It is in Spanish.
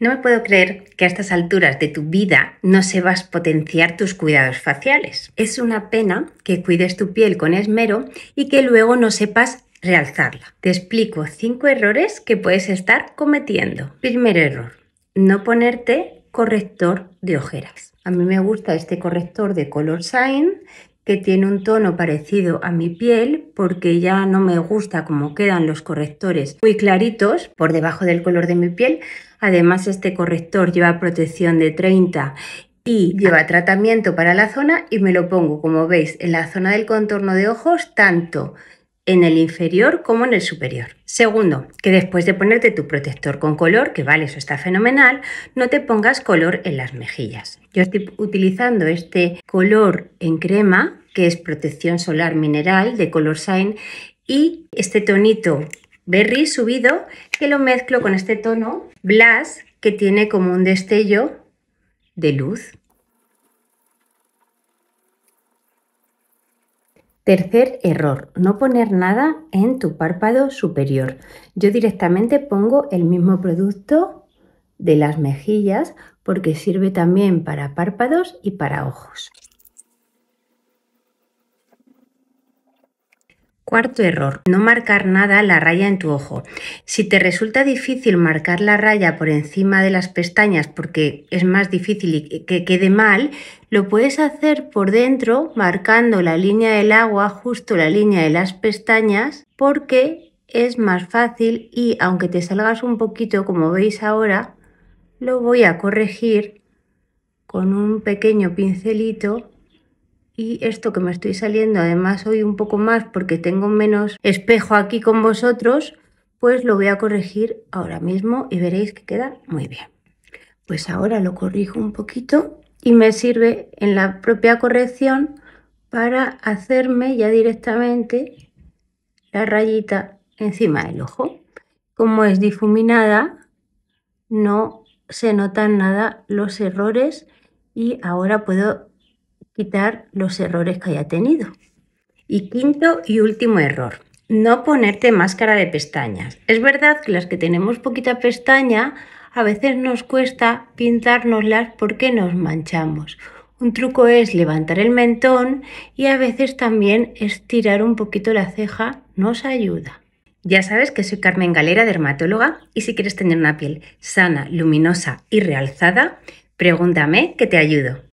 No me puedo creer que a estas alturas de tu vida no sepas potenciar tus cuidados faciales. Es una pena que cuides tu piel con esmero y que luego no sepas realzarla. Te explico cinco errores que puedes estar cometiendo. Primer error, no ponerte corrector de ojeras. A mí me gusta este corrector de Color Sign, que tiene un tono parecido a mi piel porque ya no me gusta cómo quedan los correctores muy claritos por debajo del color de mi piel. Además este corrector lleva protección de 30 y lleva tratamiento para la zona y me lo pongo como veis en la zona del contorno de ojos tanto en el inferior como en el superior. Segundo, que después de ponerte tu protector con color, que vale, eso está fenomenal, no te pongas color en las mejillas. Yo estoy utilizando este color en crema, que es protección solar mineral de Color Sign, y este tonito berry subido, que lo mezclo con este tono blush, que tiene como un destello de luz. Tercer error, no poner nada en tu párpado superior. Yo directamente pongo el mismo producto de las mejillas porque sirve también para párpados y para ojos. Cuarto error, no marcar nada la raya en tu ojo. Si te resulta difícil marcar la raya por encima de las pestañas porque es más difícil y que quede mal, lo puedes hacer por dentro marcando la línea del agua, justo la línea de las pestañas, porque es más fácil y aunque te salgas un poquito como veis ahora, lo voy a corregir con un pequeño pincelito y esto que me estoy saliendo además hoy un poco más porque tengo menos espejo aquí con vosotros, pues lo voy a corregir ahora mismo y veréis que queda muy bien. Pues ahora lo corrijo un poquito y me sirve en la propia corrección para hacerme ya directamente la rayita encima del ojo. Como es difuminada, no se notan nada los errores y ahora puedo quitar los errores que haya tenido. Y quinto y último error, no ponerte máscara de pestañas. Es verdad que las que tenemos poquita pestaña, a veces nos cuesta pintárnoslas porque nos manchamos. Un truco es levantar el mentón y a veces también estirar un poquito la ceja nos ayuda. Ya sabes que soy Carmen Galera, dermatóloga, y si quieres tener una piel sana, luminosa y realzada, pregúntame que te ayudo.